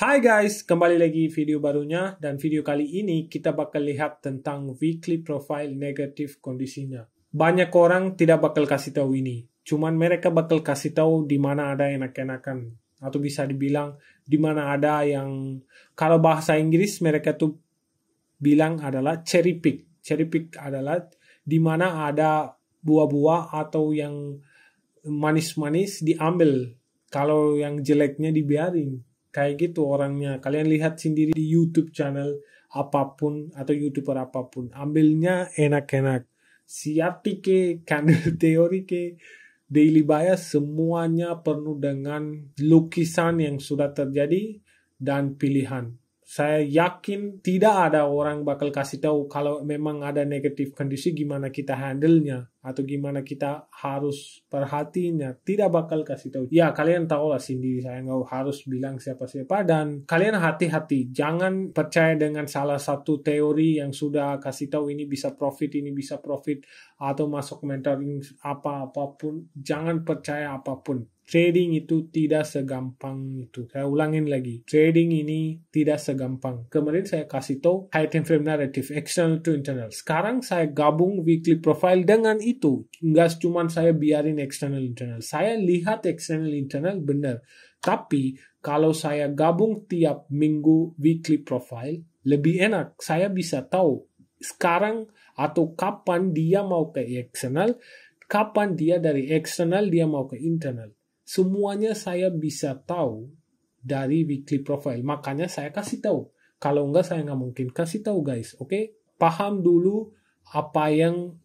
Hai guys, kembali lagi video barunya dan video kali ini kita bakal lihat tentang weekly profile negative kondisinya. Banyak orang tidak bakal kasih tahu ini, cuman mereka bakal kasih tahu di mana ada enak-enakan atau bisa dibilang di mana ada yang kalau bahasa Inggris mereka tuh bilang adalah cherry pick. Cherry pick adalah di mana ada buah-buah atau yang manis-manis diambil, kalau yang jeleknya dibiarin kayak gitu orangnya kalian lihat sendiri di YouTube channel apapun atau youtuber apapun ambilnya enak-enak siati ke kanal teori ke daily bias semuanya penuh dengan lukisan yang sudah terjadi dan pilihan saya yakin tidak ada orang bakal kasih tahu kalau memang ada negatif kondisi gimana kita handle-nya atau gimana kita harus perhatiinnya tidak bakal kasih tahu ya kalian tahu lah sendiri saya nggak harus bilang siapa siapa dan kalian hati-hati jangan percaya dengan salah satu teori yang sudah kasih tahu ini bisa profit ini bisa profit atau masuk mentoring apa apapun jangan percaya apapun trading itu tidak segampang itu. Saya ulangin lagi, trading ini tidak segampang. Kemarin saya kasih tahu high time frame narrative, external to internal. Sekarang saya gabung weekly profile dengan itu nggak cuma saya biarin eksternal internal saya lihat eksternal internal benar tapi kalau saya gabung tiap minggu weekly profile lebih enak saya bisa tahu sekarang atau kapan dia mau ke eksternal kapan dia dari eksternal dia mau ke internal semuanya saya bisa tahu dari weekly profile makanya saya kasih tahu kalau enggak saya nggak mungkin kasih tahu guys oke okay? paham dulu apa yang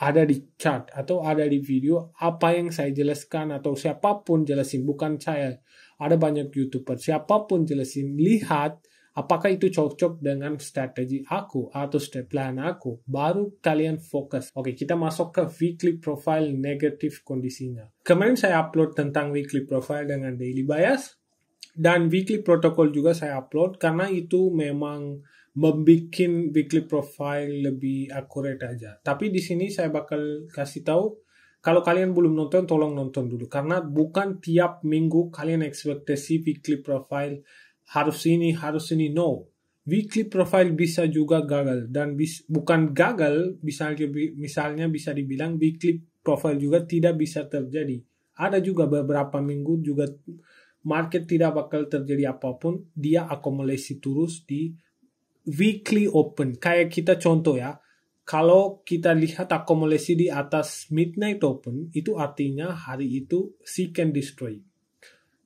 ada di chat atau ada di video apa yang saya jelaskan atau siapapun jelasin bukan saya ada banyak youtuber siapapun jelasin lihat apakah itu cocok dengan strategi aku atau step plan aku baru kalian fokus oke kita masuk ke weekly profile negatif kondisinya kemarin saya upload tentang weekly profile dengan daily bias dan weekly protocol juga saya upload karena itu memang membikin weekly profile lebih akurat aja. Tapi di sini saya bakal kasih tahu kalau kalian belum nonton tolong nonton dulu karena bukan tiap minggu kalian ekspektasi weekly profile harus ini harus ini no weekly profile bisa juga gagal dan bis, bukan gagal misalnya misalnya bisa dibilang weekly profile juga tidak bisa terjadi ada juga beberapa minggu juga market tidak bakal terjadi apapun dia akumulasi terus di weekly open. Kayak kita contoh ya, kalau kita lihat akumulasi di atas midnight open, itu artinya hari itu seek and destroy.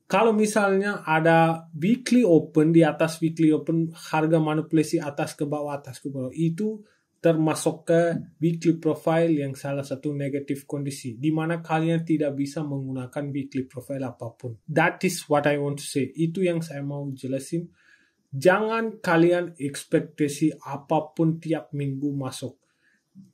Kalau misalnya ada weekly open di atas weekly open harga manipulasi atas ke bawah atas ke bawah itu termasuk ke weekly profile yang salah satu negatif kondisi di mana kalian tidak bisa menggunakan weekly profile apapun. That is what I want to say. Itu yang saya mau jelasin Jangan kalian ekspektasi apapun tiap minggu masuk.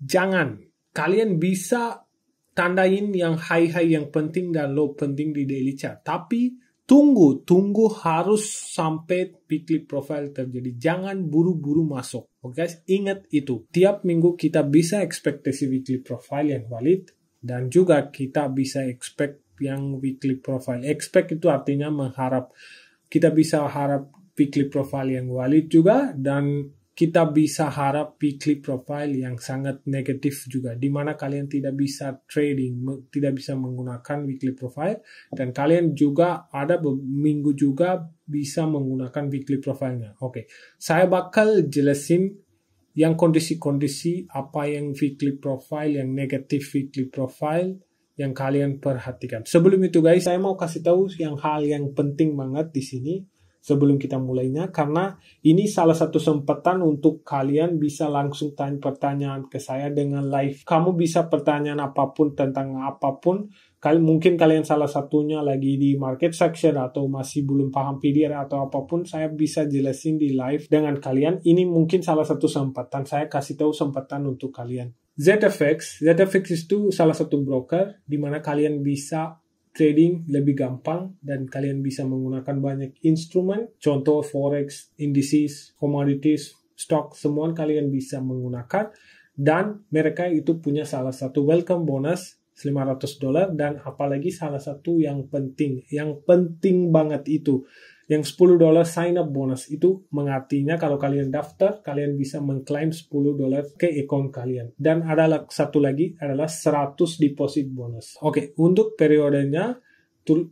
Jangan. Kalian bisa tandain yang high-high yang penting dan low penting di daily chart. Tapi tunggu, tunggu harus sampai weekly profile terjadi. Jangan buru-buru masuk. Oke guys, ingat itu. Tiap minggu kita bisa ekspektasi weekly profile yang valid dan juga kita bisa expect yang weekly profile. Expect itu artinya mengharap. Kita bisa harap weekly profile yang valid juga dan kita bisa harap weekly profile yang sangat negatif juga, di mana kalian tidak bisa trading, tidak bisa menggunakan weekly profile, dan kalian juga ada minggu juga bisa menggunakan weekly profilenya. Oke, okay. saya bakal jelasin yang kondisi-kondisi apa yang weekly profile, yang negatif weekly profile, yang kalian perhatikan. Sebelum itu guys, saya mau kasih tahu yang hal yang penting banget di sini sebelum kita mulainya karena ini salah satu kesempatan untuk kalian bisa langsung tanya pertanyaan ke saya dengan live. Kamu bisa pertanyaan apapun tentang apapun. Kali, mungkin kalian salah satunya lagi di market section atau masih belum paham PDR atau apapun, saya bisa jelasin di live dengan kalian. Ini mungkin salah satu kesempatan saya kasih tahu kesempatan untuk kalian. ZFX, ZFX itu salah satu broker di mana kalian bisa trading lebih gampang dan kalian bisa menggunakan banyak instrumen contoh forex, indices, commodities, stock semua kalian bisa menggunakan dan mereka itu punya salah satu welcome bonus 500 dolar dan apalagi salah satu yang penting yang penting banget itu yang 10 dolar sign up bonus itu mengartinya kalau kalian daftar kalian bisa mengklaim 10 dolar ke account kalian dan ada satu lagi adalah 100 deposit bonus oke okay, untuk periodenya 17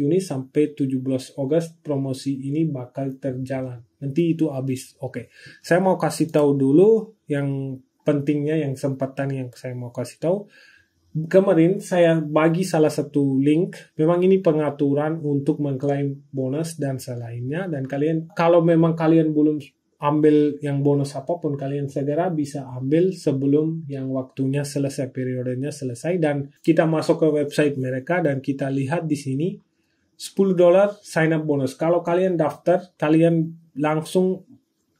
Juni sampai 17 Agustus promosi ini bakal terjalan. Nanti itu habis. Oke. Okay. Saya mau kasih tahu dulu yang pentingnya yang sempatan yang saya mau kasih tahu kemarin saya bagi salah satu link. Memang ini pengaturan untuk mengklaim bonus dan selainnya. Dan kalian, kalau memang kalian belum ambil yang bonus apapun, kalian segera bisa ambil sebelum yang waktunya selesai, periodenya selesai. Dan kita masuk ke website mereka dan kita lihat di sini 10 dolar sign up bonus. Kalau kalian daftar, kalian langsung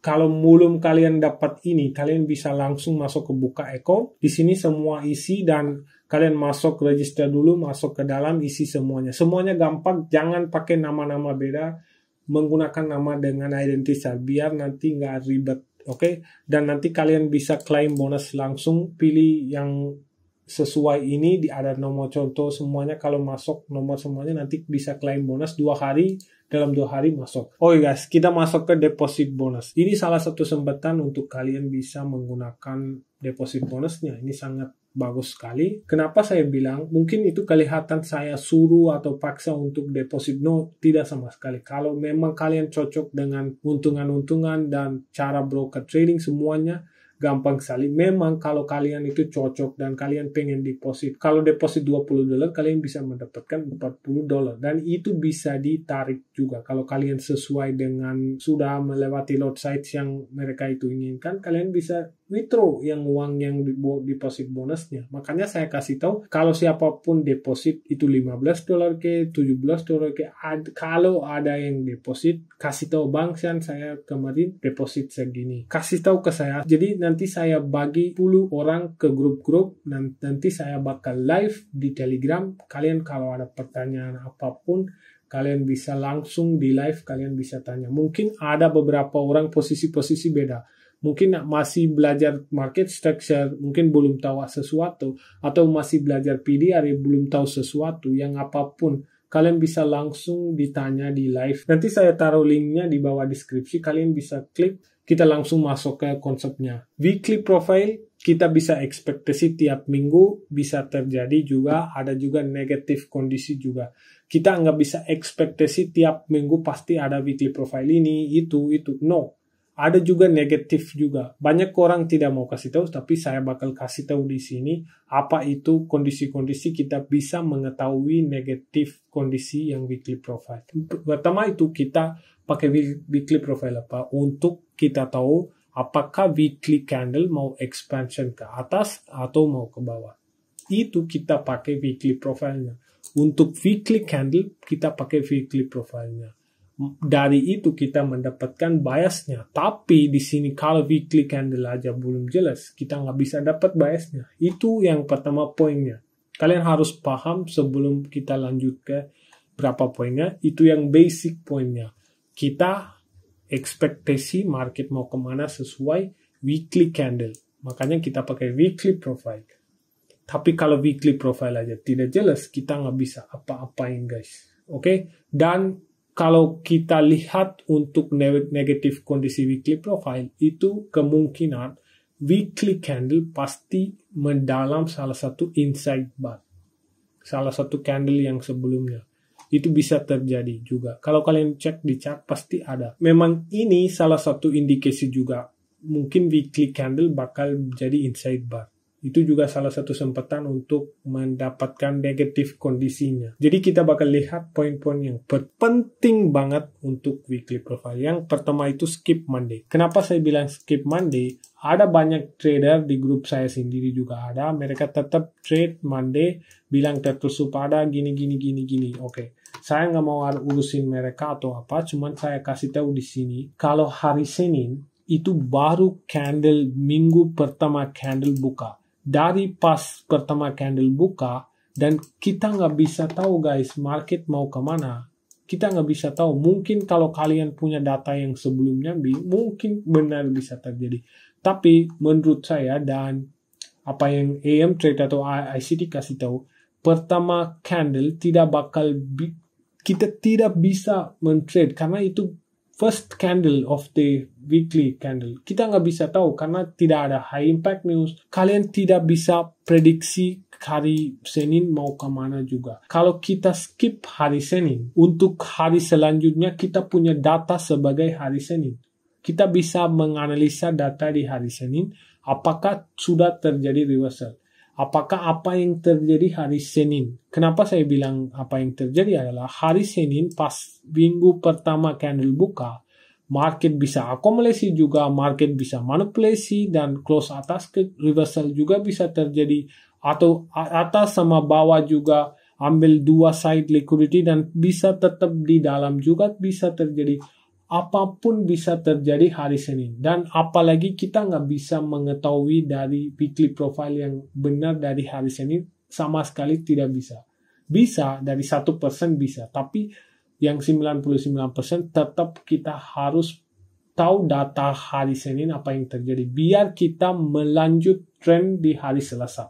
kalau belum kalian dapat ini, kalian bisa langsung masuk ke buka Eko. Di sini semua isi dan kalian masuk register dulu, masuk ke dalam isi semuanya. Semuanya gampang, jangan pakai nama-nama beda, menggunakan nama dengan identitas biar nanti nggak ribet. Oke, okay? dan nanti kalian bisa klaim bonus langsung, pilih yang sesuai ini di ada nomor contoh semuanya kalau masuk nomor semuanya nanti bisa klaim bonus dua hari dalam dua hari masuk. Oke oh iya guys, kita masuk ke deposit bonus. Ini salah satu kesempatan untuk kalian bisa menggunakan deposit bonusnya. Ini sangat bagus sekali. Kenapa saya bilang mungkin itu kelihatan saya suruh atau paksa untuk deposit no tidak sama sekali. Kalau memang kalian cocok dengan untungan-untungan dan cara broker trading semuanya gampang sekali. Memang kalau kalian itu cocok dan kalian pengen deposit, kalau deposit 20 dolar kalian bisa mendapatkan 40 dolar dan itu bisa ditarik juga kalau kalian sesuai dengan sudah melewati lot size yang mereka itu inginkan, kalian bisa withdraw yang uang yang di deposit bonusnya. Makanya saya kasih tahu kalau siapapun deposit itu 15 dolar ke 17 dolar ke ad, kalau ada yang deposit kasih tahu bank Sian saya kemarin deposit segini. Kasih tahu ke saya. Jadi nanti saya bagi 10 orang ke grup-grup nanti saya bakal live di Telegram. Kalian kalau ada pertanyaan apapun kalian bisa langsung di live kalian bisa tanya. Mungkin ada beberapa orang posisi-posisi beda mungkin masih belajar market structure, mungkin belum tahu sesuatu, atau masih belajar PDR, belum tahu sesuatu, yang apapun, kalian bisa langsung ditanya di live. Nanti saya taruh linknya di bawah deskripsi, kalian bisa klik, kita langsung masuk ke konsepnya. Weekly profile, kita bisa ekspektasi tiap minggu, bisa terjadi juga, ada juga negatif kondisi juga. Kita nggak bisa ekspektasi tiap minggu pasti ada weekly profile ini, itu, itu. No, ada juga negatif juga. Banyak orang tidak mau kasih tahu, tapi saya bakal kasih tahu di sini apa itu kondisi-kondisi kita bisa mengetahui negatif kondisi yang weekly profile. Pertama itu kita pakai weekly profile apa untuk kita tahu apakah weekly candle mau expansion ke atas atau mau ke bawah. Itu kita pakai weekly profile-nya. Untuk weekly candle kita pakai weekly profile-nya dari itu kita mendapatkan biasnya. Tapi di sini kalau weekly candle aja belum jelas, kita nggak bisa dapat biasnya. Itu yang pertama poinnya. Kalian harus paham sebelum kita lanjut ke berapa poinnya. Itu yang basic poinnya. Kita ekspektasi market mau kemana sesuai weekly candle. Makanya kita pakai weekly profile. Tapi kalau weekly profile aja tidak jelas, kita nggak bisa apa-apain guys. Oke, okay? dan kalau kita lihat untuk negatif kondisi weekly profile itu kemungkinan weekly candle pasti mendalam salah satu inside bar salah satu candle yang sebelumnya itu bisa terjadi juga kalau kalian cek di chart pasti ada memang ini salah satu indikasi juga mungkin weekly candle bakal jadi inside bar itu juga salah satu kesempatan untuk mendapatkan negatif kondisinya. Jadi kita bakal lihat poin-poin yang penting banget untuk weekly profile. Yang pertama itu skip Monday. Kenapa saya bilang skip Monday? Ada banyak trader di grup saya sendiri juga ada. Mereka tetap trade Monday, bilang tertutup ada gini gini gini gini. Oke. Okay saya nggak mau urusin mereka atau apa, cuman saya kasih tahu di sini kalau hari Senin itu baru candle minggu pertama candle buka dari pas pertama candle buka dan kita nggak bisa tahu guys market mau kemana kita nggak bisa tahu mungkin kalau kalian punya data yang sebelumnya mungkin benar bisa terjadi tapi menurut saya dan apa yang AM Trade atau ICT kasih tahu pertama candle tidak bakal kita tidak bisa mentrade karena itu first candle of the weekly candle. Kita nggak bisa tahu karena tidak ada high impact news. Kalian tidak bisa prediksi hari Senin mau kemana juga. Kalau kita skip hari Senin, untuk hari selanjutnya kita punya data sebagai hari Senin. Kita bisa menganalisa data di hari Senin, apakah sudah terjadi reversal apakah apa yang terjadi hari Senin. Kenapa saya bilang apa yang terjadi adalah hari Senin pas minggu pertama candle buka, market bisa akumulasi juga, market bisa manipulasi dan close atas ke reversal juga bisa terjadi atau atas sama bawah juga ambil dua side liquidity dan bisa tetap di dalam juga bisa terjadi apapun bisa terjadi hari Senin dan apalagi kita nggak bisa mengetahui dari weekly profile yang benar dari hari Senin sama sekali tidak bisa bisa dari satu persen bisa tapi yang 99% tetap kita harus tahu data hari Senin apa yang terjadi biar kita melanjut tren di hari Selasa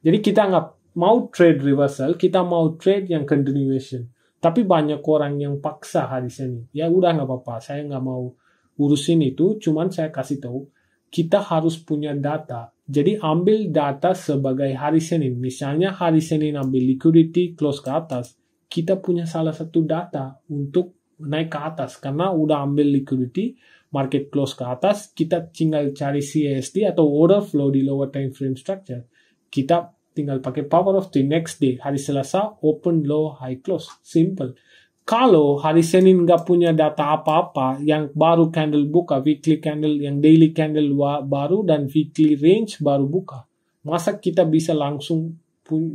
jadi kita nggak mau trade reversal kita mau trade yang continuation tapi banyak orang yang paksa hari senin. Ya udah nggak apa-apa, saya nggak mau urusin itu. Cuman saya kasih tahu, kita harus punya data. Jadi ambil data sebagai hari Senin. Misalnya hari Senin ambil liquidity close ke atas, kita punya salah satu data untuk naik ke atas. Karena udah ambil liquidity, market close ke atas, kita tinggal cari CSD atau order flow di lower time frame structure. Kita tinggal pakai power of the next day hari Selasa open low high close simple kalau hari Senin nggak punya data apa-apa yang baru candle buka weekly candle yang daily candle baru dan weekly range baru buka masa kita bisa langsung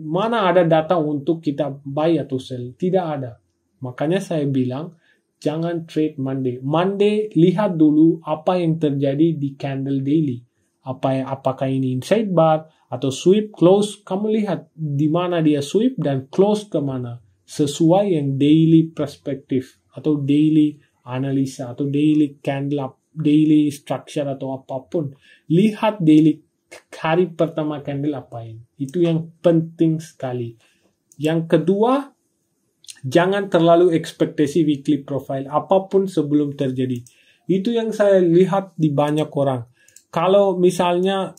mana ada data untuk kita buy atau sell tidak ada makanya saya bilang jangan trade Monday Monday lihat dulu apa yang terjadi di candle daily apa apakah ini inside bar atau sweep close kamu lihat di mana dia sweep dan close ke mana sesuai yang daily perspektif atau daily analisa atau daily candle up daily structure atau apapun lihat daily hari pertama candle apa ini itu yang penting sekali yang kedua jangan terlalu ekspektasi weekly profile apapun sebelum terjadi itu yang saya lihat di banyak orang kalau misalnya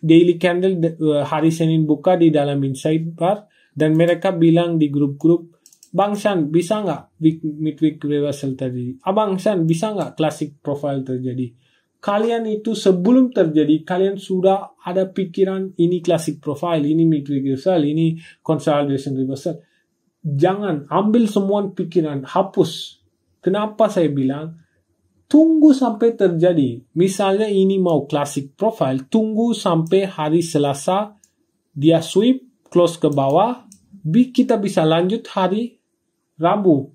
Daily Candle eh, hari Senin buka di dalam inside Bar dan mereka bilang di grup-grup Bang San bisa nggak week, midweek reversal tadi Abang San bisa nggak classic profile terjadi? Kalian itu sebelum terjadi kalian sudah ada pikiran ini classic profile, ini midweek reversal, ini consolidation reversal. Jangan ambil semua pikiran, hapus. Kenapa saya bilang? tunggu sampai terjadi. Misalnya ini mau classic profile, tunggu sampai hari Selasa dia sweep close ke bawah, kita bisa lanjut hari Rabu,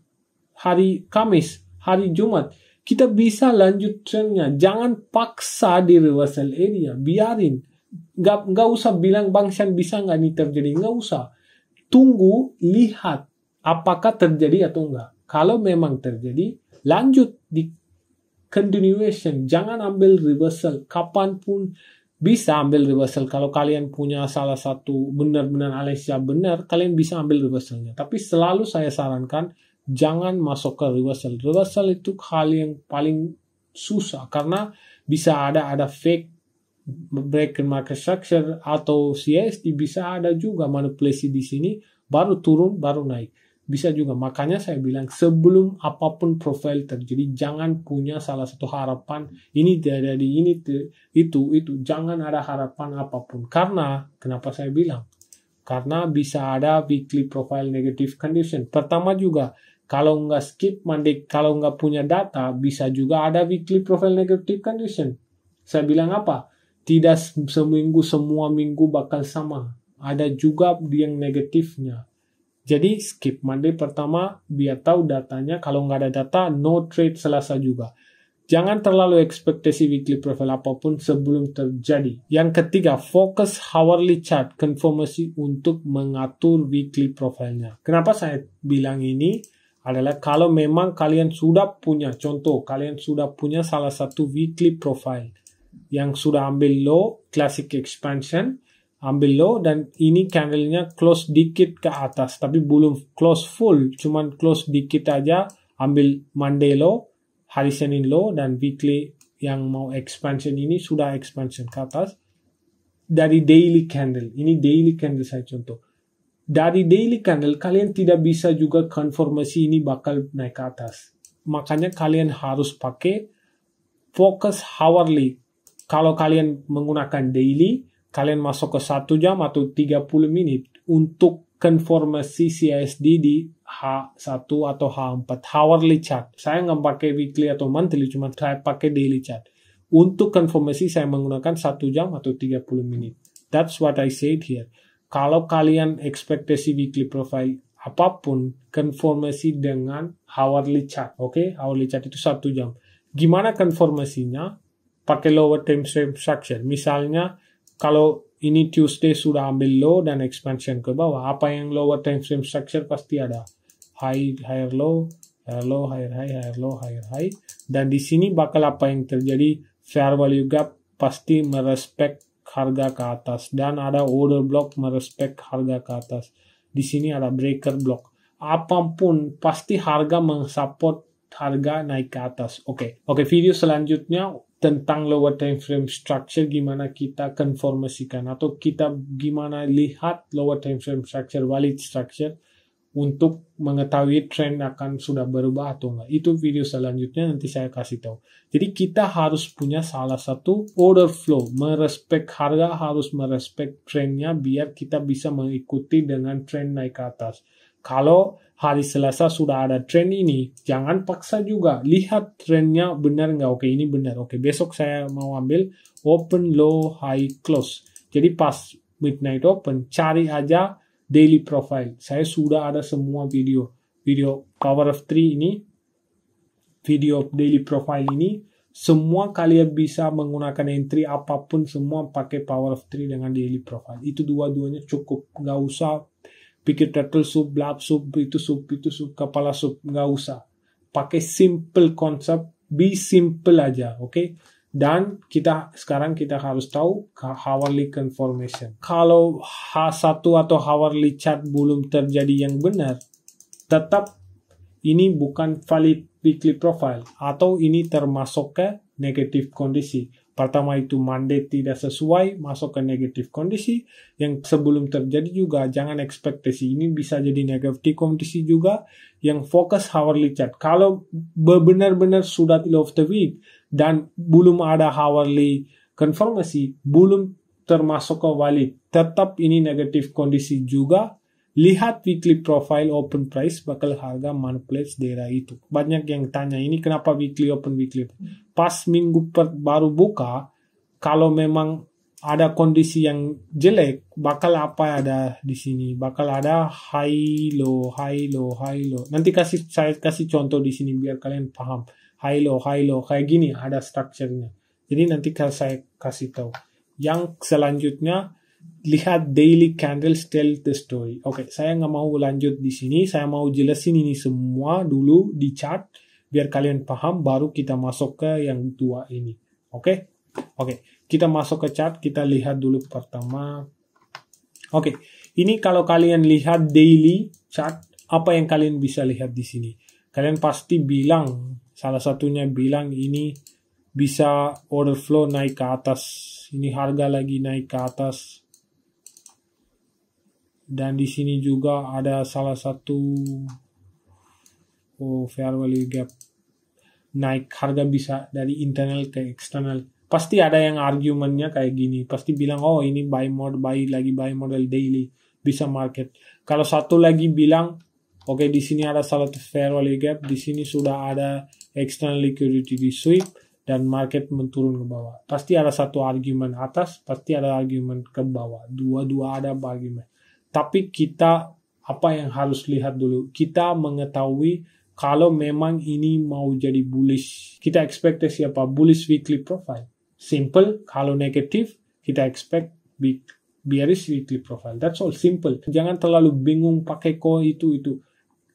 hari Kamis, hari Jumat. Kita bisa lanjut trennya. Jangan paksa di reversal area. Biarin. Gak, nggak usah bilang Bang Sian bisa nggak nih terjadi. Nggak usah. Tunggu, lihat apakah terjadi atau enggak. Kalau memang terjadi, lanjut di continuation jangan ambil reversal Kapan pun bisa ambil reversal kalau kalian punya salah satu benar-benar Alexia benar kalian bisa ambil reversalnya tapi selalu saya sarankan jangan masuk ke reversal reversal itu hal yang paling susah karena bisa ada ada fake break in market structure atau CSD bisa ada juga manipulasi di sini baru turun baru naik bisa juga makanya saya bilang sebelum apapun profil terjadi jangan punya salah satu harapan ini dari ini itu itu jangan ada harapan apapun karena kenapa saya bilang karena bisa ada weekly profile negative condition pertama juga kalau nggak skip mandi kalau nggak punya data bisa juga ada weekly profile negative condition saya bilang apa tidak seminggu semua minggu bakal sama ada juga yang negatifnya jadi skip Monday pertama biar tahu datanya. Kalau nggak ada data, no trade Selasa juga. Jangan terlalu ekspektasi weekly profile apapun sebelum terjadi. Yang ketiga, fokus hourly chart konfirmasi untuk mengatur weekly profilnya. Kenapa saya bilang ini? adalah kalau memang kalian sudah punya contoh kalian sudah punya salah satu weekly profile yang sudah ambil low classic expansion ambil low dan ini candlenya close dikit ke atas tapi belum close full cuman close dikit aja ambil Monday low hari Senin low dan weekly yang mau expansion ini sudah expansion ke atas dari daily candle ini daily candle saya contoh dari daily candle kalian tidak bisa juga konfirmasi ini bakal naik ke atas makanya kalian harus pakai fokus hourly kalau kalian menggunakan daily kalian masuk ke satu jam atau 30 menit untuk konformasi CISD di H1 atau H4 hourly chart. Saya nggak pakai weekly atau monthly, cuma saya pakai daily chart. Untuk konformasi saya menggunakan satu jam atau 30 menit. That's what I said here. Kalau kalian ekspektasi weekly profile apapun konformasi dengan hourly chart, oke? Okay? Hourly chart itu satu jam. Gimana konformasinya? Pakai lower time frame structure. Misalnya kalau ini Tuesday sudah ambil low dan expansion ke bawah apa yang lower time frame structure pasti ada high higher low higher low higher high higher low higher high dan di sini bakal apa yang terjadi fair value gap pasti merespek harga ke atas dan ada order block merespek harga ke atas di sini ada breaker block apapun pasti harga mensupport harga naik ke atas oke okay. oke okay, video selanjutnya tentang lower time frame structure gimana kita konformasikan atau kita gimana lihat lower time frame structure valid structure untuk mengetahui trend akan sudah berubah atau enggak. Itu video selanjutnya nanti saya kasih tahu. Jadi kita harus punya salah satu order flow, merespek harga harus merespek trendnya biar kita bisa mengikuti dengan trend naik ke atas. Kalau hari Selasa sudah ada tren ini, jangan paksa juga. Lihat trennya benar nggak? Oke, ini benar. Oke, besok saya mau ambil open, low, high, close. Jadi pas midnight open, cari aja daily profile. Saya sudah ada semua video. Video Power of Three ini, video daily profile ini, semua kalian bisa menggunakan entry apapun semua pakai power of three dengan daily profile itu dua-duanya cukup nggak usah pikir turtle soup, blab soup, itu soup, itu soup, kepala soup, nggak usah. Pakai simple konsep, be simple aja, oke? Okay? Dan kita sekarang kita harus tahu hourly confirmation. Kalau H1 atau hourly chart belum terjadi yang benar, tetap ini bukan valid weekly profile atau ini termasuk ke negative kondisi Pertama itu Monday tidak sesuai masuk ke negatif kondisi. Yang sebelum terjadi juga jangan ekspektasi ini bisa jadi negatif kondisi juga. Yang fokus hourly chart. Kalau benar-benar sudah love of the week dan belum ada hourly konfirmasi, belum termasuk ke valid. Tetap ini negatif kondisi juga Lihat weekly profile open price bakal harga marketplace daerah itu. Banyak yang tanya ini kenapa weekly open weekly. Pas minggu per, baru buka, kalau memang ada kondisi yang jelek, bakal apa ada di sini? Bakal ada high low, high low, high low. Nanti kasih saya kasih contoh di sini biar kalian paham. High low, high low kayak gini ada strukturnya. Jadi nanti saya kasih tahu. Yang selanjutnya lihat daily candles tell the story. Oke, okay, saya nggak mau lanjut di sini. Saya mau jelasin ini semua dulu di chart biar kalian paham. Baru kita masuk ke yang tua ini. Oke, okay? oke. Okay, kita masuk ke chart. Kita lihat dulu pertama. Oke, okay, ini kalau kalian lihat daily chart, apa yang kalian bisa lihat di sini? Kalian pasti bilang salah satunya bilang ini bisa order flow naik ke atas. Ini harga lagi naik ke atas dan di sini juga ada salah satu oh, fair value gap naik harga bisa dari internal ke eksternal pasti ada yang argumennya kayak gini pasti bilang oh ini buy mode buy lagi buy model daily bisa market kalau satu lagi bilang oke okay, di sini ada salah satu fair value gap di sini sudah ada external liquidity di sweep dan market menurun ke bawah pasti ada satu argumen atas pasti ada argumen ke bawah dua-dua ada argumen tapi kita apa yang harus lihat dulu? Kita mengetahui kalau memang ini mau jadi bullish. Kita ekspektasi apa? Bullish weekly profile. Simple. Kalau negatif, kita expect big bearish weekly profile. That's all simple. Jangan terlalu bingung pakai ko itu itu.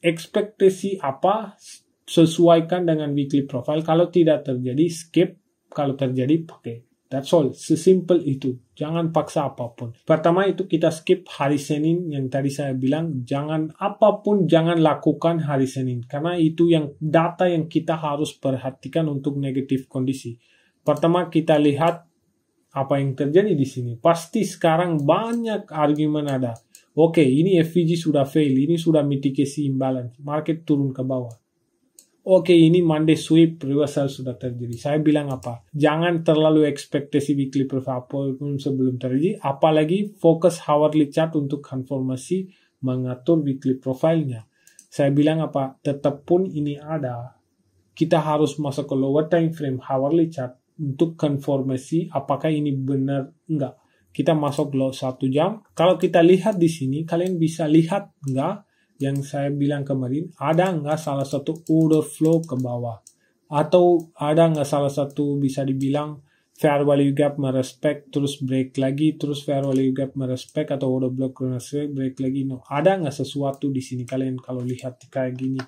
Ekspektasi apa sesuaikan dengan weekly profile. Kalau tidak terjadi skip, kalau terjadi pakai. That's all. Sesimpel itu. Jangan paksa apapun. Pertama itu kita skip hari Senin yang tadi saya bilang. Jangan apapun jangan lakukan hari Senin. Karena itu yang data yang kita harus perhatikan untuk negatif kondisi. Pertama kita lihat apa yang terjadi di sini. Pasti sekarang banyak argumen ada. Oke, okay, ini FVG sudah fail, ini sudah mitigasi imbalan, market turun ke bawah oke okay, ini Monday sweep reversal sudah terjadi. Saya bilang apa? Jangan terlalu ekspektasi weekly profit apapun sebelum terjadi. Apalagi fokus hourly chart untuk konformasi mengatur weekly profilnya. Saya bilang apa? Tetap pun ini ada. Kita harus masuk ke lower time frame hourly chart untuk konformasi apakah ini benar enggak. Kita masuk low satu jam. Kalau kita lihat di sini, kalian bisa lihat enggak yang saya bilang kemarin, ada nggak salah satu overflow ke bawah? Atau ada nggak salah satu bisa dibilang fair value gap merespek, terus break lagi, terus fair value gap merespek atau order block merespek, break lagi? No. Ada nggak sesuatu di sini kalian kalau lihat kayak gini?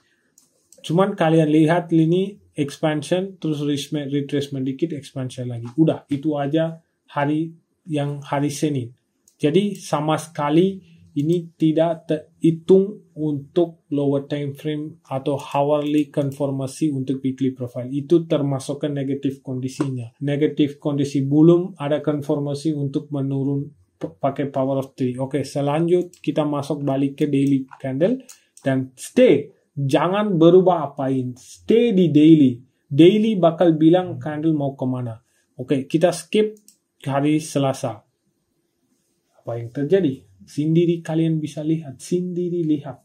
Cuman kalian lihat ini expansion, terus retracement dikit, expansion lagi. Udah, itu aja hari yang hari Senin. Jadi sama sekali ini tidak terhitung untuk lower time frame atau hourly konformasi untuk weekly profile. Itu termasuk ke negatif kondisinya. Negatif kondisi belum ada konformasi untuk menurun pakai power of three Oke, selanjut kita masuk balik ke daily candle dan stay. Jangan berubah apain. Stay di daily. Daily bakal bilang candle mau kemana. Oke, kita skip hari Selasa. Apa yang terjadi? Sendiri kalian bisa lihat, sendiri lihat.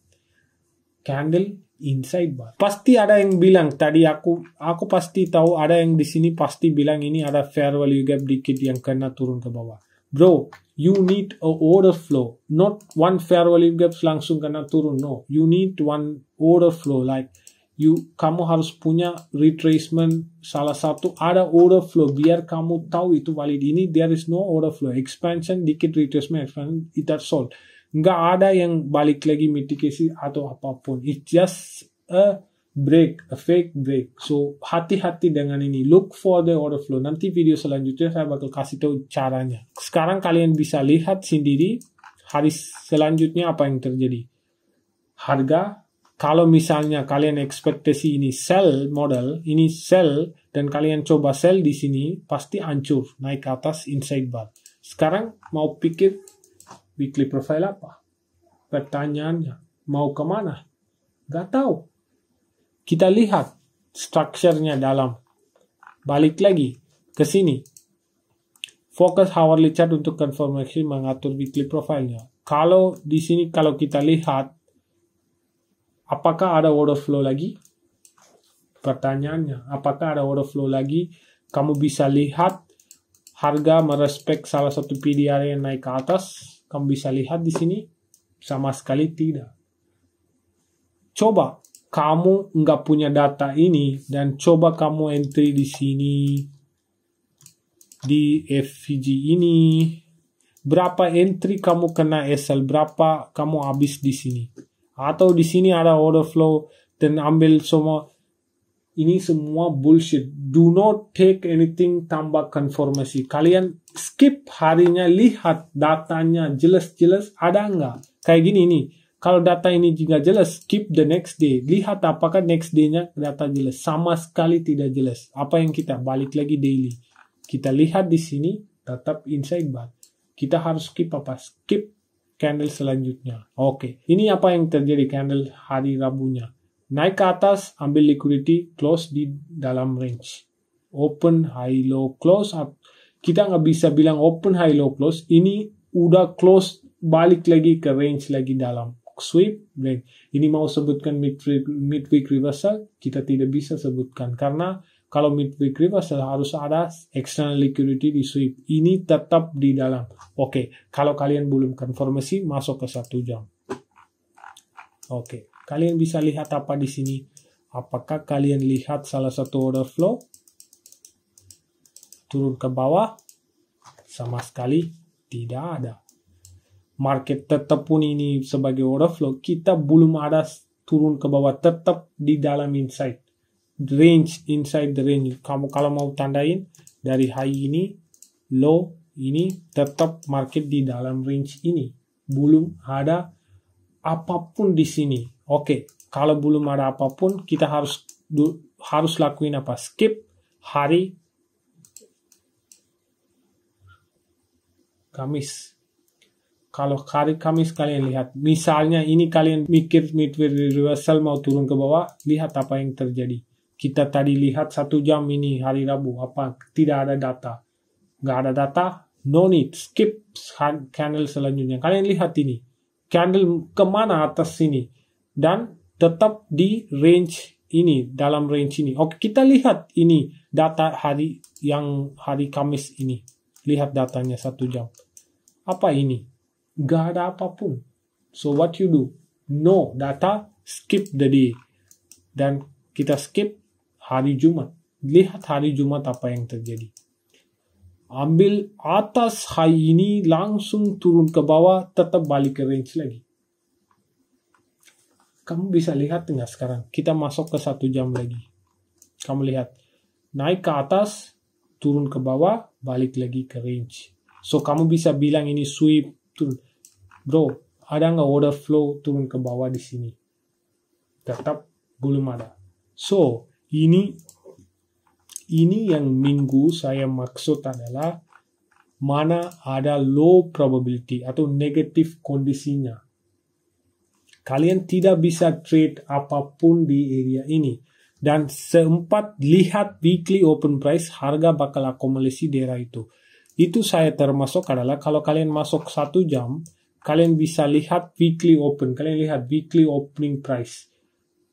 Candle inside bar. Pasti ada yang bilang tadi aku aku pasti tahu ada yang di sini pasti bilang ini ada fair value gap dikit yang kena turun ke bawah. Bro, you need a order flow, not one fair value gap langsung kena turun. No, you need one order flow like you kamu harus punya retracement salah satu ada order flow biar kamu tahu itu valid ini there is no order flow expansion dikit retracement expansion are sold nggak ada yang balik lagi mitigasi atau apapun it's just a break a fake break so hati-hati dengan ini look for the order flow nanti video selanjutnya saya bakal kasih tahu caranya sekarang kalian bisa lihat sendiri hari selanjutnya apa yang terjadi harga kalau misalnya kalian ekspektasi ini sell model, ini sell dan kalian coba sell di sini pasti hancur, naik ke atas inside bar. Sekarang mau pikir weekly profile apa? Pertanyaannya, mau kemana? Gak tahu. Kita lihat strukturnya dalam. Balik lagi ke sini. Fokus hourly chart untuk konfirmasi mengatur weekly profilnya. Kalau di sini kalau kita lihat Apakah ada overflow lagi? Pertanyaannya, apakah ada overflow lagi? Kamu bisa lihat harga merespek salah satu PDR yang naik ke atas. Kamu bisa lihat di sini sama sekali tidak. Coba kamu nggak punya data ini dan coba kamu entry di sini di FVG ini berapa entry kamu kena SL berapa kamu habis di sini atau di sini ada overflow dan ambil semua ini semua bullshit do not take anything tambah konformasi kalian skip harinya lihat datanya jelas-jelas ada nggak kayak gini ini kalau data ini juga jelas skip the next day lihat apakah next day-nya data jelas sama sekali tidak jelas apa yang kita balik lagi daily kita lihat di sini tetap inside bar kita harus skip apa skip candle selanjutnya. Oke, ini apa yang terjadi candle hari Rabunya. Naik ke atas, ambil liquidity, close di dalam range. Open, high, low, close. Kita nggak bisa bilang open, high, low, close. Ini udah close, balik lagi ke range lagi dalam. Sweep, range. Ini mau sebutkan midweek, midweek reversal, kita tidak bisa sebutkan. Karena kalau midweek reverse harus ada external liquidity di sweep ini tetap di dalam oke okay. kalau kalian belum konfirmasi masuk ke satu jam oke okay. kalian bisa lihat apa di sini apakah kalian lihat salah satu order flow turun ke bawah sama sekali tidak ada market tetap pun ini sebagai order flow kita belum ada turun ke bawah tetap di dalam inside range inside the range kamu kalau mau tandain dari high ini low ini tetap market di dalam range ini belum ada apapun di sini oke okay. kalau belum ada apapun kita harus du, harus lakuin apa skip hari Kamis kalau hari Kamis kalian lihat misalnya ini kalian mikir midway reversal mau turun ke bawah lihat apa yang terjadi kita tadi lihat satu jam ini hari Rabu apa tidak ada data nggak ada data no need skip candle selanjutnya kalian lihat ini candle kemana atas sini dan tetap di range ini dalam range ini oke kita lihat ini data hari yang hari Kamis ini lihat datanya satu jam apa ini nggak ada apapun so what you do no data skip the day dan kita skip hari Jumat. Lihat hari Jumat apa yang terjadi. Ambil atas high ini langsung turun ke bawah tetap balik ke range lagi. Kamu bisa lihat nggak sekarang? Kita masuk ke satu jam lagi. Kamu lihat. Naik ke atas, turun ke bawah, balik lagi ke range. So, kamu bisa bilang ini sweep. Turun. Bro, ada nggak order flow turun ke bawah di sini? Tetap belum ada. So, ini ini yang minggu saya maksud adalah mana ada low probability atau negatif kondisinya. Kalian tidak bisa trade apapun di area ini. Dan sempat lihat weekly open price harga bakal akumulasi daerah itu. Itu saya termasuk adalah kalau kalian masuk satu jam, kalian bisa lihat weekly open. Kalian lihat weekly opening price.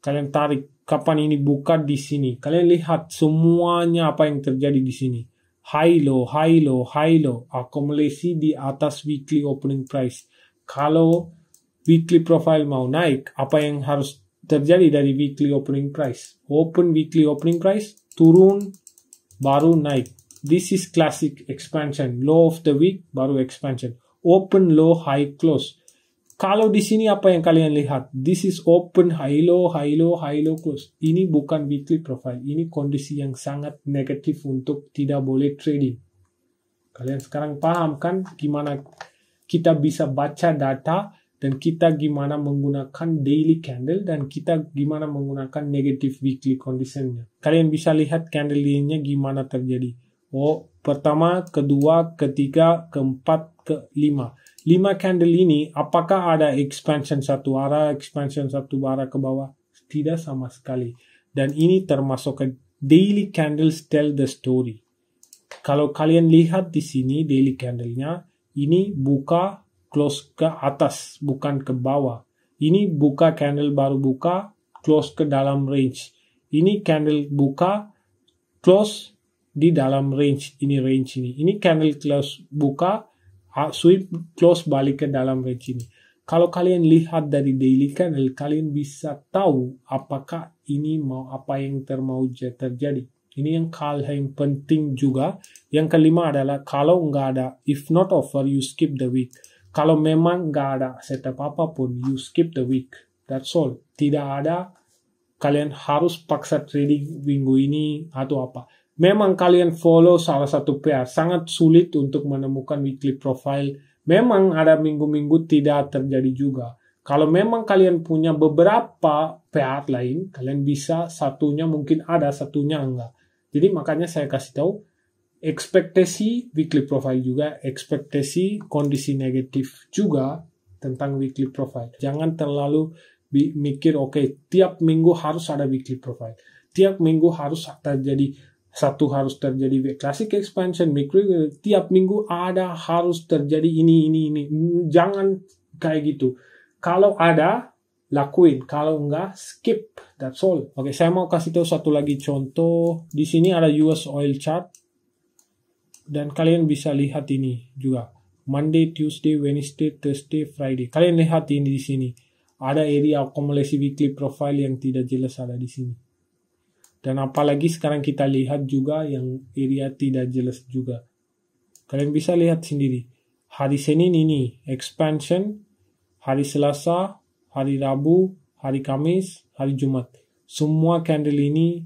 Kalian tarik kapan ini buka di sini. Kalian lihat semuanya apa yang terjadi di sini. High low, high low, high low. Akumulasi di atas weekly opening price. Kalau weekly profile mau naik, apa yang harus terjadi dari weekly opening price? Open weekly opening price, turun, baru naik. This is classic expansion. Low of the week, baru expansion. Open low, high close. Kalau di sini apa yang kalian lihat? This is open, high low, high low, high low close. Ini bukan weekly profile. Ini kondisi yang sangat negatif untuk tidak boleh trading. Kalian sekarang paham kan gimana kita bisa baca data dan kita gimana menggunakan daily candle dan kita gimana menggunakan negative weekly conditionnya. Kalian bisa lihat candle lainnya gimana terjadi. Oh, pertama, kedua, ketiga, keempat, kelima lima candle ini apakah ada expansion satu arah, expansion satu arah ke bawah? Tidak sama sekali. Dan ini termasuk ke daily candles tell the story. Kalau kalian lihat di sini daily candlenya, ini buka close ke atas, bukan ke bawah. Ini buka candle baru buka, close ke dalam range. Ini candle buka, close di dalam range ini range ini. Ini candle close buka, Ah, sweep close balik ke dalam range ini. Kalau kalian lihat dari daily candle, kalian bisa tahu apakah ini mau apa yang termau terjadi. Ini yang hal yang penting juga. Yang kelima adalah kalau nggak ada, if not offer, you skip the week. Kalau memang nggak ada setup apapun, you skip the week. That's all. Tidak ada kalian harus paksa trading minggu ini atau apa Memang kalian follow salah satu PR, sangat sulit untuk menemukan weekly profile. Memang ada minggu-minggu tidak terjadi juga. Kalau memang kalian punya beberapa PR lain, kalian bisa satunya mungkin ada, satunya enggak. Jadi makanya saya kasih tahu, ekspektasi weekly profile juga, ekspektasi kondisi negatif juga tentang weekly profile. Jangan terlalu mikir, oke, okay, tiap minggu harus ada weekly profile. Tiap minggu harus terjadi satu harus terjadi classic expansion micro tiap minggu ada harus terjadi ini ini ini jangan kayak gitu kalau ada lakuin kalau enggak skip that's all oke okay, saya mau kasih tahu satu lagi contoh di sini ada US oil chart dan kalian bisa lihat ini juga Monday Tuesday Wednesday Thursday Friday kalian lihat ini di sini ada area akumulasi weekly profile yang tidak jelas ada di sini dan apalagi sekarang kita lihat juga yang area tidak jelas juga. Kalian bisa lihat sendiri. Hari Senin ini expansion, hari Selasa, hari Rabu, hari Kamis, hari Jumat. Semua candle ini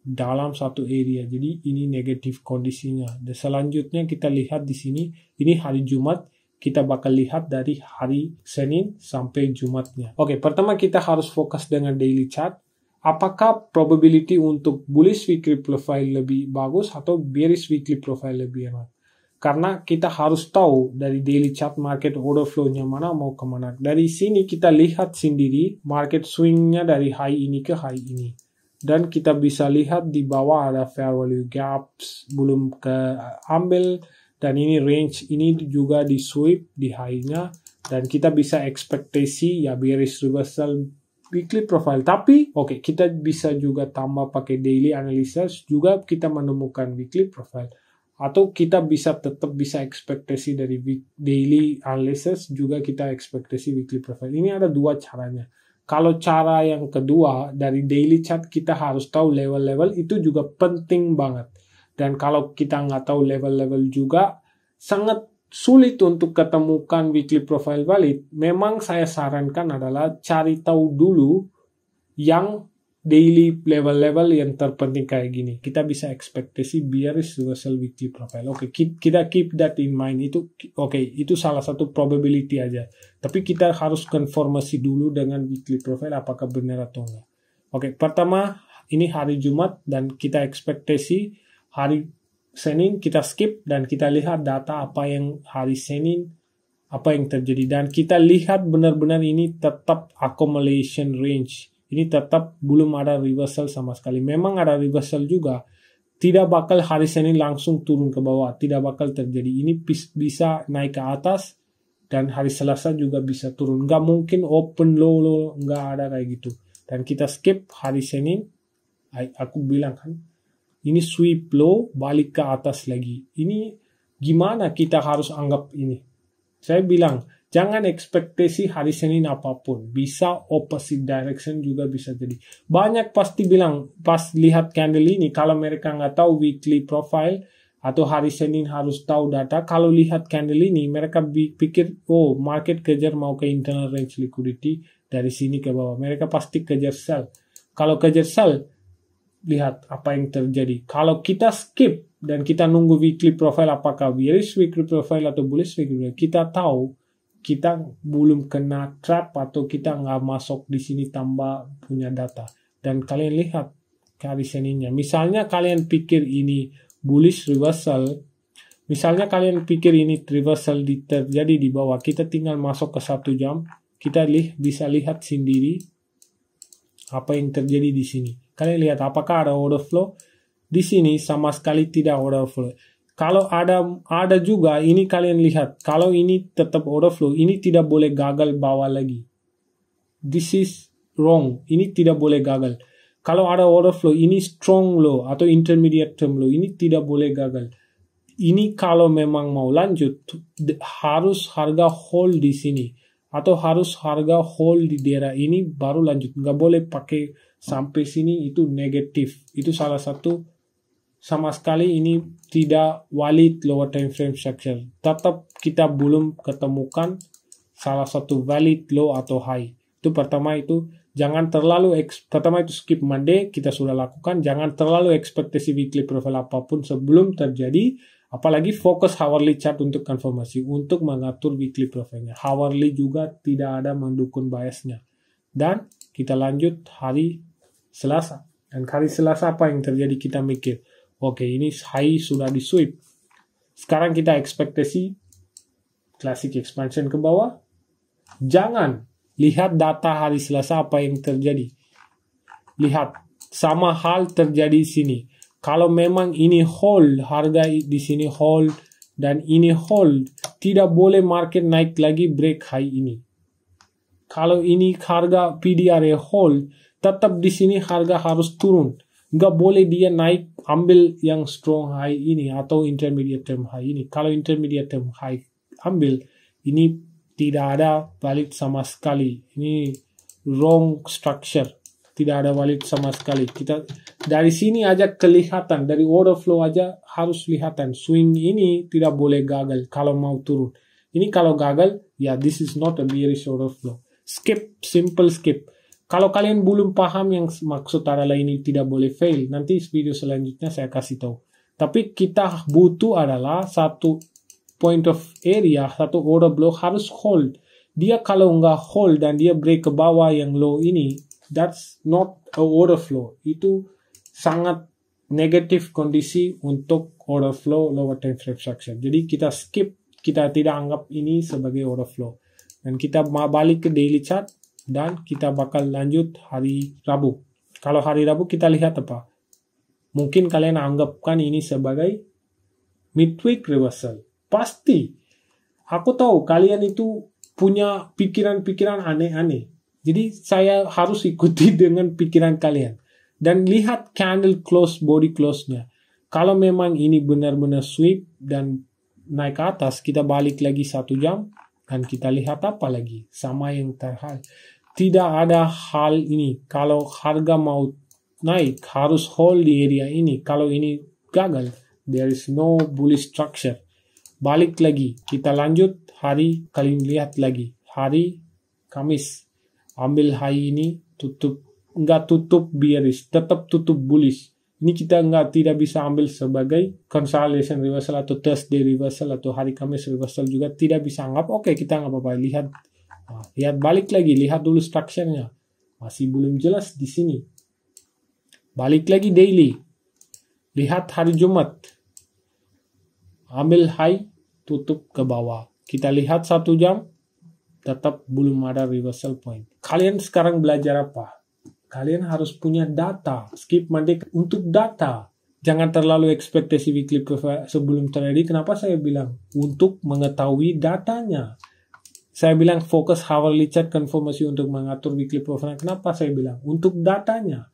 dalam satu area. Jadi ini negatif kondisinya. Dan selanjutnya kita lihat di sini, ini hari Jumat, kita bakal lihat dari hari Senin sampai Jumatnya. Oke, pertama kita harus fokus dengan daily chart apakah probability untuk bullish weekly profile lebih bagus atau bearish weekly profile lebih enak karena kita harus tahu dari daily chart market order flow-nya mana mau kemana. Dari sini kita lihat sendiri market swing-nya dari high ini ke high ini. Dan kita bisa lihat di bawah ada fair value gaps belum ke ambil dan ini range ini juga di sweep di high-nya dan kita bisa ekspektasi ya bearish reversal weekly profile. Tapi oke, okay, kita bisa juga tambah pakai daily analysis juga kita menemukan weekly profile atau kita bisa tetap bisa ekspektasi dari daily analysis juga kita ekspektasi weekly profile. Ini ada dua caranya. Kalau cara yang kedua dari daily chart kita harus tahu level-level itu juga penting banget. Dan kalau kita nggak tahu level-level juga sangat sulit untuk ketemukan weekly profile valid, memang saya sarankan adalah cari tahu dulu yang daily level-level yang terpenting kayak gini. Kita bisa ekspektasi biar universal weekly profile. Oke, okay, kita keep that in mind. Itu oke, okay, itu salah satu probability aja. Tapi kita harus konformasi dulu dengan weekly profile apakah benar atau enggak. Oke, okay, pertama ini hari Jumat dan kita ekspektasi hari Senin kita skip dan kita lihat data apa yang hari Senin apa yang terjadi dan kita lihat benar-benar ini tetap accumulation range ini tetap belum ada reversal sama sekali memang ada reversal juga tidak bakal hari Senin langsung turun ke bawah tidak bakal terjadi ini bisa naik ke atas dan hari Selasa juga bisa turun nggak mungkin open low low nggak ada kayak gitu dan kita skip hari Senin aku bilang kan ini sweep low balik ke atas lagi. Ini gimana kita harus anggap ini? Saya bilang, jangan ekspektasi hari Senin apapun. Bisa opposite direction juga bisa jadi. Banyak pasti bilang, pas lihat candle ini, kalau mereka nggak tahu weekly profile, atau hari Senin harus tahu data. Kalau lihat candle ini, mereka pikir, oh market kejar mau ke internal range liquidity dari sini ke bawah. Mereka pasti kejar sell. Kalau kejar sell, lihat apa yang terjadi. Kalau kita skip dan kita nunggu weekly profile apakah bearish weekly profile atau bullish weekly profile, kita tahu kita belum kena trap atau kita nggak masuk di sini tambah punya data. Dan kalian lihat hari seninya. Misalnya kalian pikir ini bullish reversal, misalnya kalian pikir ini reversal di, terjadi di bawah, kita tinggal masuk ke satu jam, kita lih, bisa lihat sendiri apa yang terjadi di sini. Kalian lihat apakah ada overflow? Di sini sama sekali tidak overflow. Kalau ada ada juga ini kalian lihat. Kalau ini tetap overflow, ini tidak boleh gagal bawa lagi. This is wrong. Ini tidak boleh gagal. Kalau ada overflow, ini strong low atau intermediate term low. Ini tidak boleh gagal. Ini kalau memang mau lanjut harus harga hold di sini atau harus harga whole di daerah ini baru lanjut nggak boleh pakai sampai sini itu negatif itu salah satu sama sekali ini tidak valid lower time frame structure tetap kita belum ketemukan salah satu valid low atau high itu pertama itu jangan terlalu pertama itu skip Monday kita sudah lakukan jangan terlalu ekspektasi weekly profile apapun sebelum terjadi Apalagi fokus hourly chart untuk konfirmasi untuk mengatur weekly profilnya. Hourly juga tidak ada mendukung biasnya. Dan kita lanjut hari Selasa. Dan hari Selasa apa yang terjadi kita mikir, oke ini high sudah di sweep. Sekarang kita ekspektasi classic expansion ke bawah. Jangan lihat data hari Selasa apa yang terjadi. Lihat sama hal terjadi di sini kalau memang ini hold, harga di sini hold dan ini hold, tidak boleh market naik lagi break high ini. Kalau ini harga PDRA hold, tetap di sini harga harus turun. Nggak boleh dia naik ambil yang strong high ini atau intermediate term high ini. Kalau intermediate term high ambil, ini tidak ada valid sama sekali. Ini wrong structure tidak ada valid sama sekali kita dari sini aja kelihatan dari flow aja harus lihatan swing ini tidak boleh gagal kalau mau turun ini kalau gagal ya this is not a bearish flow skip simple skip kalau kalian belum paham yang maksud adalah ini tidak boleh fail nanti video selanjutnya saya kasih tahu tapi kita butuh adalah satu point of area satu order flow harus hold dia kalau nggak hold dan dia break ke bawah yang low ini that's not a flow. itu sangat negatif kondisi untuk flow lower time abstraction jadi kita skip kita tidak anggap ini sebagai flow. dan kita balik ke daily chart dan kita bakal lanjut hari Rabu kalau hari Rabu kita lihat apa mungkin kalian anggapkan ini sebagai midweek reversal pasti aku tahu kalian itu punya pikiran-pikiran aneh-aneh jadi saya harus ikuti dengan pikiran kalian. Dan lihat candle close, body close-nya. Kalau memang ini benar-benar sweep dan naik ke atas, kita balik lagi satu jam. Dan kita lihat apa lagi. Sama yang terhal. Tidak ada hal ini. Kalau harga mau naik, harus hold di area ini. Kalau ini gagal, there is no bullish structure. Balik lagi. Kita lanjut hari kalian lihat lagi. Hari Kamis ambil high ini tutup nggak tutup bearish tetap tutup bullish ini kita nggak tidak bisa ambil sebagai consolidation reversal atau test Thursday reversal atau hari Kamis reversal juga tidak bisa anggap oke okay, kita nggak apa-apa lihat nah, lihat balik lagi lihat dulu structure-nya masih belum jelas di sini balik lagi daily lihat hari Jumat ambil high tutup ke bawah kita lihat satu jam tetap belum ada reversal point. Kalian sekarang belajar apa? Kalian harus punya data. Skip mandek untuk data. Jangan terlalu ekspektasi weekly sebelum terjadi. Kenapa saya bilang? Untuk mengetahui datanya. Saya bilang fokus hourly chart konfirmasi untuk mengatur weekly profile. Kenapa saya bilang? Untuk datanya.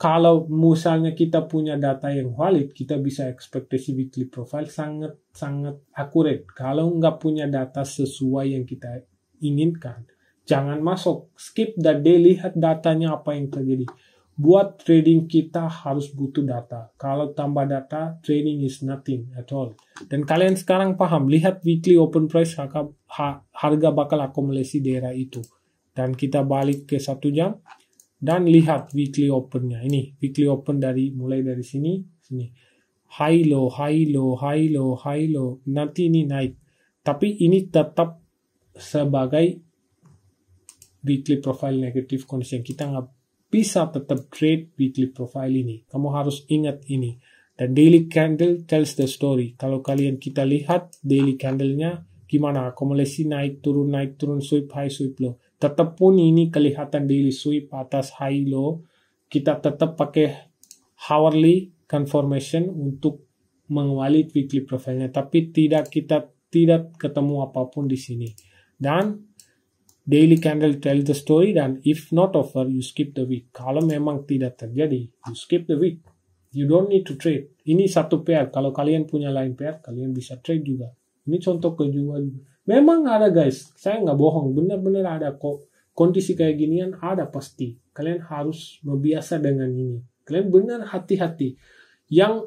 Kalau misalnya kita punya data yang valid, kita bisa ekspektasi weekly profile sangat sangat akurat. Kalau nggak punya data sesuai yang kita inginkan. Jangan masuk, skip dan day, lihat datanya apa yang terjadi. Buat trading kita harus butuh data. Kalau tambah data, trading is nothing at all. Dan kalian sekarang paham, lihat weekly open price harga, harga bakal akumulasi daerah itu. Dan kita balik ke satu jam dan lihat weekly opennya. Ini weekly open dari mulai dari sini, sini. High low, high low, high low, high low. Nanti ini naik. Tapi ini tetap sebagai weekly profile negative condition kita nggak bisa tetap trade weekly profile ini kamu harus ingat ini dan daily candle tells the story kalau kalian kita lihat daily candlenya gimana akumulasi naik turun naik turun sweep high sweep low tetap pun ini kelihatan daily sweep atas high low kita tetap pakai hourly confirmation untuk mengawali weekly profile-nya tapi tidak kita tidak ketemu apapun di sini then daily candle tell the story then if not offer you skip the week kalau memang tidak terjadi you skip the week you don't need to trade ini satu pair kalau kalian punya lain pair kalian bisa trade juga ini contoh kedua memang ada guys saya nggak bohong benar-benar ada kok kondisi kayak ginian ada pasti kalian harus membiasa dengan ini kalian benar hati-hati yang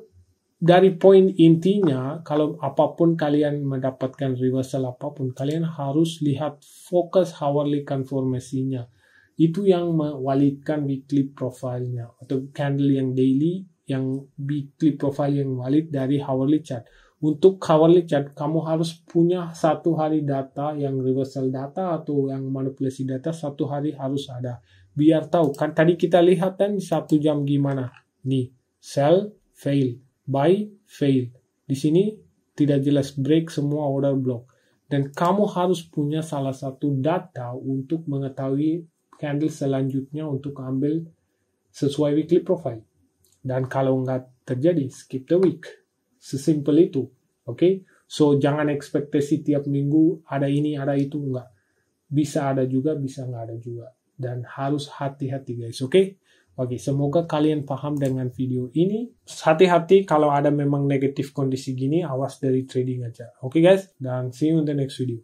dari poin intinya, kalau apapun kalian mendapatkan reversal apapun, kalian harus lihat fokus hourly konformasinya. Itu yang mewalidkan weekly profilnya atau candle yang daily, yang weekly profile yang valid dari hourly chart. Untuk hourly chart, kamu harus punya satu hari data yang reversal data atau yang manipulasi data satu hari harus ada. Biar tahu kan tadi kita lihat kan satu jam gimana. Nih, sell, fail By fail di sini tidak jelas break semua order block dan kamu harus punya salah satu data untuk mengetahui candle selanjutnya untuk ambil sesuai weekly profile dan kalau nggak terjadi skip the week sesimpel itu oke okay? so jangan ekspektasi tiap minggu ada ini ada itu nggak bisa ada juga bisa nggak ada juga dan harus hati-hati guys oke okay? Oke, semoga kalian paham dengan video ini. Hati-hati kalau ada memang negatif kondisi gini, awas dari trading aja. Oke guys, dan see you in the next video.